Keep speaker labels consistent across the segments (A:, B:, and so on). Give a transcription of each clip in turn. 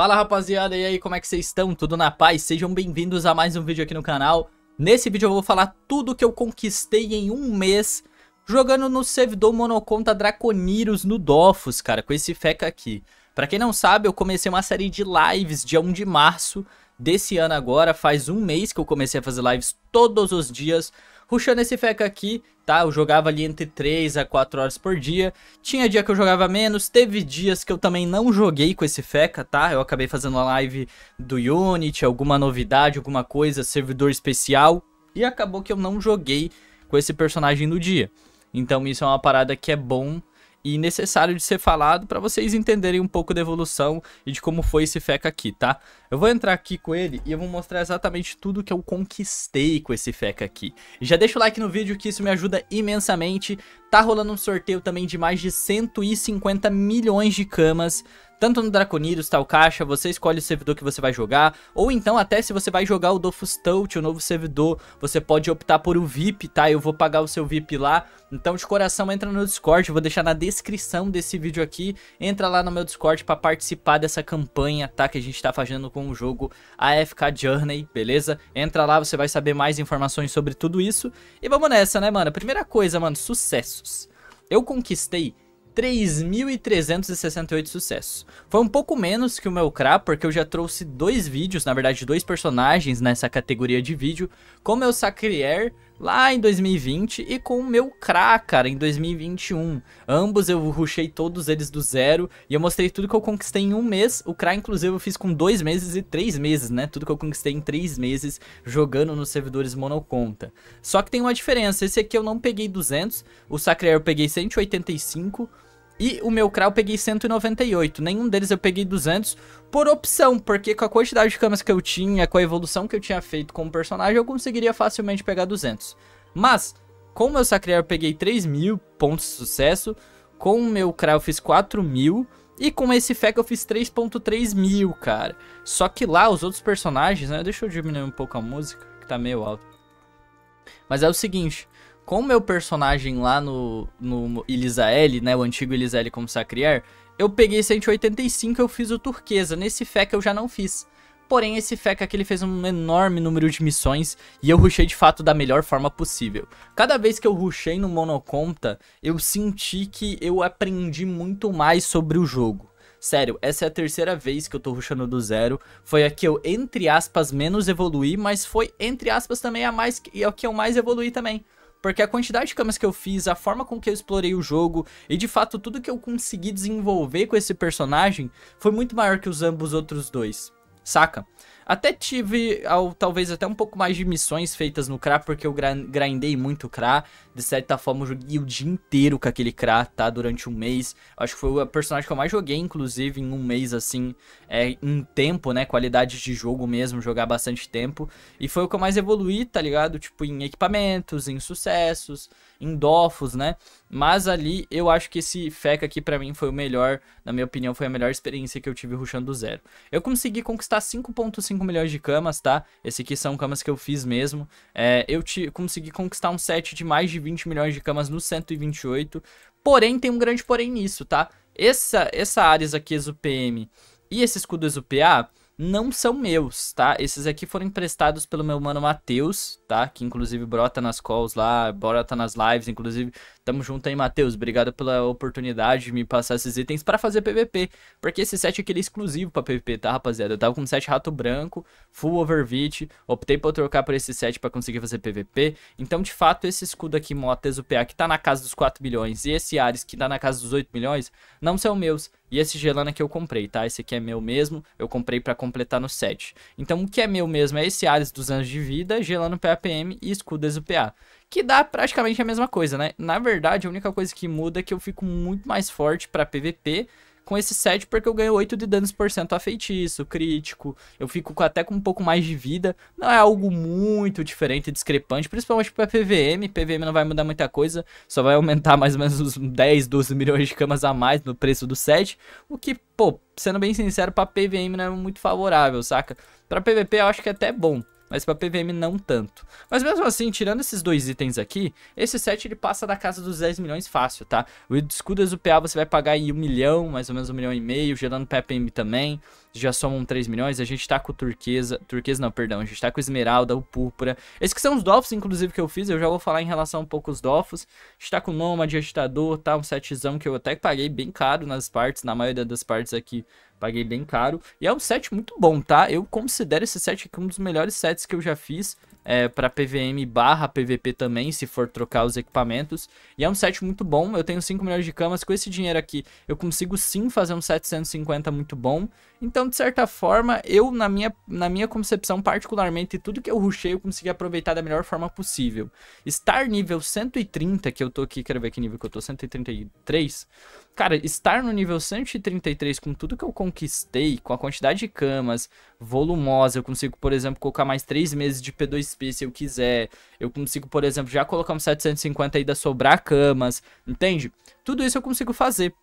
A: Fala rapaziada, e aí como é que vocês estão? Tudo na paz? Sejam bem-vindos a mais um vídeo aqui no canal. Nesse vídeo eu vou falar tudo que eu conquistei em um mês jogando no servidor monoconta Draconiros no Dofus, cara, com esse feca aqui. Pra quem não sabe, eu comecei uma série de lives dia 1 de março desse ano agora. Faz um mês que eu comecei a fazer lives todos os dias. Ruxando esse feca aqui, tá? Eu jogava ali entre 3 a 4 horas por dia. Tinha dia que eu jogava menos, teve dias que eu também não joguei com esse feca, tá? Eu acabei fazendo a live do Unity, alguma novidade, alguma coisa, servidor especial. E acabou que eu não joguei com esse personagem no dia. Então isso é uma parada que é bom e necessário de ser falado para vocês entenderem um pouco da evolução e de como foi esse Feca aqui, tá? Eu vou entrar aqui com ele e eu vou mostrar exatamente tudo que eu conquistei com esse Feca aqui. E já deixa o like no vídeo que isso me ajuda imensamente. Tá rolando um sorteio também de mais de 150 milhões de camas tanto no Draconidos, tal caixa, você escolhe o servidor que você vai jogar, ou então até se você vai jogar o Dofus Touch, o novo servidor, você pode optar por o VIP, tá? Eu vou pagar o seu VIP lá, então de coração entra no Discord, vou deixar na descrição desse vídeo aqui, entra lá no meu Discord para participar dessa campanha, tá? Que a gente tá fazendo com o jogo AFK Journey, beleza? Entra lá, você vai saber mais informações sobre tudo isso, e vamos nessa, né, mano? Primeira coisa, mano, sucesso! sucessos. Eu conquistei 3.368 sucessos. Foi um pouco menos que o meu CRA, porque eu já trouxe dois vídeos, na verdade dois personagens nessa categoria de vídeo, como eu o lá em 2020 e com o meu Kra, cara, em 2021. Ambos eu rushei todos eles do zero e eu mostrei tudo que eu conquistei em um mês. O Kra, inclusive, eu fiz com dois meses e três meses, né? Tudo que eu conquistei em três meses jogando nos servidores monoconta. Só que tem uma diferença, esse aqui eu não peguei 200, o Sacre eu peguei 185, e o meu CRA eu peguei 198. Nenhum deles eu peguei 200 por opção, porque com a quantidade de camas que eu tinha, com a evolução que eu tinha feito com o personagem, eu conseguiria facilmente pegar 200. Mas, com o meu Sacré eu peguei 3 mil pontos de sucesso, com o meu CRA eu fiz 4 mil, e com esse FEC eu fiz 3.3 mil, cara. Só que lá os outros personagens, né? Deixa eu diminuir um pouco a música, que tá meio alto. Mas é o seguinte, com o meu personagem lá no, no Elisael, né? O antigo Elisael como Sacrier, eu peguei 185 eu fiz o turquesa. Nesse FEC eu já não fiz. Porém, esse FECA aqui ele fez um enorme número de missões e eu rushei de fato da melhor forma possível. Cada vez que eu rushei no Monoconta, eu senti que eu aprendi muito mais sobre o jogo. Sério, essa é a terceira vez que eu tô rushando do zero. Foi a que eu, entre aspas, menos evoluí, mas foi, entre aspas, também a mais e a é que eu mais evoluí também porque a quantidade de camas que eu fiz, a forma com que eu explorei o jogo e de fato tudo que eu consegui desenvolver com esse personagem foi muito maior que os ambos outros dois, saca? Até tive, ao, talvez, até um pouco mais de missões feitas no Kra, porque eu grindei muito o De certa forma, eu joguei o dia inteiro com aquele Kra, tá? Durante um mês. Acho que foi o personagem que eu mais joguei, inclusive, em um mês, assim, é, em tempo, né? Qualidade de jogo mesmo, jogar bastante tempo. E foi o que eu mais evoluí, tá ligado? Tipo, em equipamentos, em sucessos, em dofos, né? Mas ali, eu acho que esse FECA aqui, para mim, foi o melhor. Na minha opinião, foi a melhor experiência que eu tive rushando do zero. Eu consegui conquistar 5.5 5 milhões de camas, tá? Esse aqui são camas que eu fiz mesmo. É, eu te, consegui conquistar um set de mais de 20 milhões de camas no 128. Porém, tem um grande porém nisso, tá? Essa, essa Ares aqui, PM e esse escudo PA não são meus, tá? Esses aqui foram emprestados pelo meu mano Matheus, tá? Que inclusive brota nas calls lá, brota nas lives, inclusive Tamo junto aí, Matheus. Obrigado pela oportunidade de me passar esses itens para fazer PVP. Porque esse set aqui é exclusivo para PVP, tá, rapaziada? Eu tava com um set rato branco, full overvit. Optei por trocar por esse set para conseguir fazer PVP. Então, de fato, esse escudo aqui, Motes UPA que tá na casa dos 4 milhões, e esse Ares, que tá na casa dos 8 milhões, não são meus. E esse Gelana que eu comprei, tá? Esse aqui é meu mesmo, eu comprei para completar no set. Então, o que é meu mesmo é esse Ares dos Anos de Vida, Gelano PAPM e escudo UPA que dá praticamente a mesma coisa, né? Na verdade, a única coisa que muda é que eu fico muito mais forte para PVP com esse 7 porque eu ganho 8 de danos por cento a feitiço, crítico, eu fico até com um pouco mais de vida. Não é algo muito diferente, discrepante, principalmente para PVM. PVM não vai mudar muita coisa, só vai aumentar mais ou menos uns 10, 12 milhões de camas a mais no preço do 7, o que, pô, sendo bem sincero, para PVM não é muito favorável, saca? Para PVP eu acho que é até bom mas para PVM não tanto. Mas mesmo assim, tirando esses dois itens aqui, esse set ele passa da casa dos 10 milhões fácil, tá? O Escudas UPA você vai pagar em 1 milhão, mais ou menos 1 milhão e meio, gerando PPM também já somam 3 milhões. A gente tá com turquesa. Turquesa não, perdão. A gente tá com esmeralda, o púrpura. Esses que são os dofos, inclusive, que eu fiz. Eu já vou falar em relação um pouco aos dofos. A gente tá com nômade, agitador, tá? Um setzão que eu até paguei bem caro nas partes. Na maioria das partes aqui, paguei bem caro. E é um set muito bom, tá? Eu considero esse set aqui um dos melhores sets que eu já fiz é, para PVM barra PVP também, se for trocar os equipamentos. E é um set muito bom, eu tenho 5 milhões de camas, com esse dinheiro aqui eu consigo sim fazer um 750 muito bom. Então, de certa forma, eu, na minha, na minha concepção particularmente, tudo que eu rushei eu consegui aproveitar da melhor forma possível. Estar nível 130, que eu tô aqui, quero ver que nível que eu tô, 133... Cara, estar no nível 133 com tudo que eu conquistei, com a quantidade de camas, volumosa, eu consigo, por exemplo, colocar mais 3 meses de P2P se eu quiser. Eu consigo, por exemplo, já colocar uns 750 e ainda sobrar camas, entende? Tudo isso eu consigo fazer.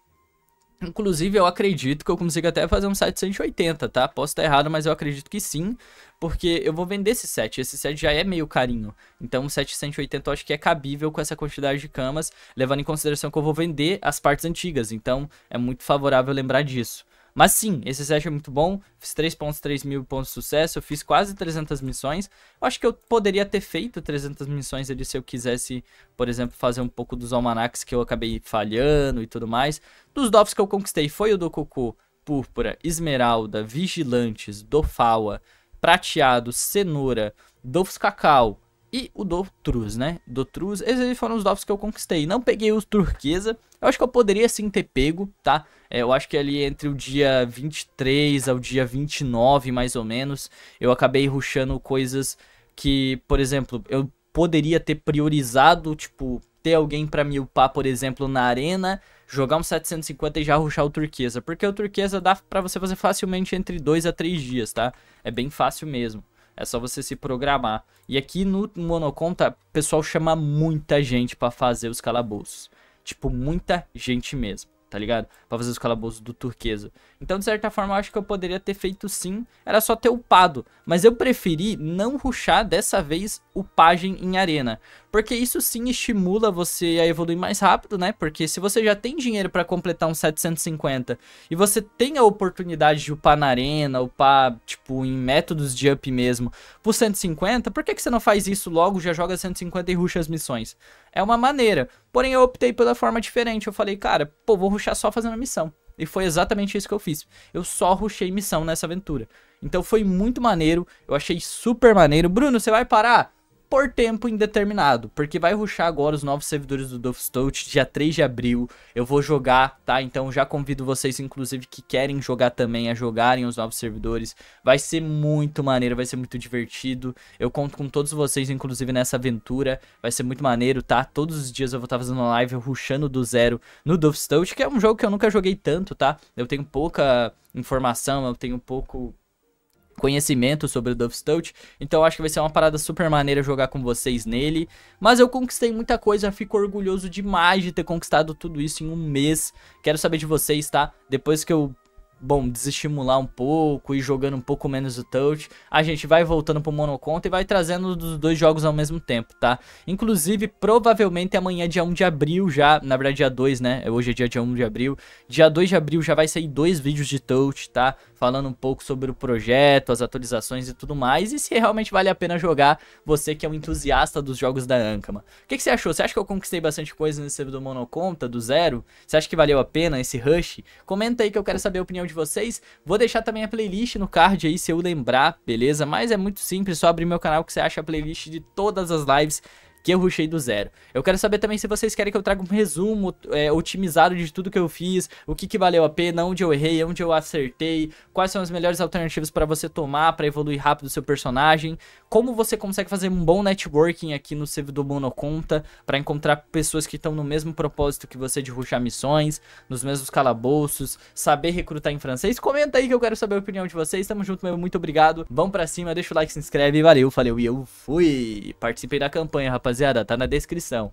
A: Inclusive, eu acredito que eu consigo até fazer um 780, tá? Posso estar errado, mas eu acredito que sim, porque eu vou vender esse set. Esse set já é meio carinho. Então, 780 eu acho que é cabível com essa quantidade de camas, levando em consideração que eu vou vender as partes antigas. Então, é muito favorável lembrar disso. Mas sim, esse set é muito bom. Fiz 3.3 mil pontos de sucesso. Eu fiz quase 300 missões. Eu acho que eu poderia ter feito 300 missões ali se eu quisesse, por exemplo, fazer um pouco dos almanacs que eu acabei falhando e tudo mais. Dos DOFs que eu conquistei foi o do Cocô, Púrpura, Esmeralda, Vigilantes, Dofawa, Prateado, Cenoura, Dofus Cacau, e o Dotruz, né? Dotruz, esses foram os dofs que eu conquistei. Não peguei os turquesa, eu acho que eu poderia sim ter pego, tá? É, eu acho que ali entre o dia 23 ao dia 29, mais ou menos, eu acabei ruxando coisas que, por exemplo, eu poderia ter priorizado, tipo, ter alguém para me upar, por exemplo, na arena, jogar um 750 e já ruxar o turquesa, porque o turquesa dá para você fazer facilmente entre 2 a 3 dias, tá? É bem fácil mesmo. É só você se programar. E aqui no Monoconta, o pessoal chama muita gente para fazer os calabouços. Tipo, muita gente mesmo, tá ligado? Pra fazer os calabouços do turquesa. Então, de certa forma, eu acho que eu poderia ter feito sim. Era só ter upado. Mas eu preferi não ruxar dessa vez o upagem em arena porque isso sim estimula você a evoluir mais rápido, né? Porque se você já tem dinheiro para completar um 750 e você tem a oportunidade de upar na arena, upar, tipo, em métodos de up mesmo, por 150, por que, que você não faz isso logo, já joga 150 e ruxa as missões? É uma maneira. Porém, eu optei pela forma diferente. Eu falei, cara, pô, vou ruxar só fazendo a missão. E foi exatamente isso que eu fiz. Eu só ruxei missão nessa aventura. Então foi muito maneiro, eu achei super maneiro. Bruno, você vai parar? por tempo indeterminado, porque vai ruxar agora os novos servidores do Dovestout dia 3 de abril. Eu vou jogar, tá? Então já convido vocês, inclusive, que querem jogar também, a jogarem os novos servidores. Vai ser muito maneiro, vai ser muito divertido. Eu conto com todos vocês, inclusive, nessa aventura. Vai ser muito maneiro, tá? Todos os dias eu vou estar tá fazendo fazendo live ruxando do zero no Dovestout, que é um jogo que eu nunca joguei tanto, tá? Eu tenho pouca informação, eu tenho pouco conhecimento sobre o Duff Stout. Então acho que vai ser uma parada super maneira jogar com vocês nele. Mas eu conquistei muita coisa, fico orgulhoso demais de ter conquistado tudo isso em um mês. Quero saber de vocês, tá? Depois que eu bom, desestimular um pouco e jogando um pouco menos o touch, a gente vai voltando pro monoconto e vai trazendo os dois jogos ao mesmo tempo, tá? Inclusive, provavelmente amanhã é dia 1 de abril já, na verdade dia 2, né? Hoje é dia, dia 1 de abril. Dia 2 de abril já vai sair dois vídeos de touch, tá? Falando um pouco sobre o projeto, as atualizações e tudo mais, e se realmente vale a pena jogar você que é um entusiasta dos jogos da Ankama. O que, que você achou? Você acha que eu conquistei bastante coisa nesse servidor monoconta, do zero? Você acha que valeu a pena esse rush? Comenta aí que eu quero saber a opinião de vocês. Vou deixar também a playlist no card aí se eu lembrar, beleza? Mas é muito simples, só abrir meu canal que você acha a playlist de todas as lives que eu rushei do zero. Eu quero saber também se vocês querem que eu traga um resumo é, otimizado de tudo que eu fiz, o que, que valeu a pena, onde eu errei, onde eu acertei, quais são as melhores alternativas para você tomar para evoluir rápido o seu personagem, como você consegue fazer um bom networking aqui no servidor Monoconta para encontrar pessoas que estão no mesmo propósito que você de rushar missões, nos mesmos calabouços, saber recrutar em francês. Comenta aí que eu quero saber a opinião de vocês. Tamo junto, meu. Muito obrigado. Vão para cima, deixa o like, se inscreve. Valeu, valeu e eu fui. Participei da campanha, rapaziada rapaziada, tá na descrição.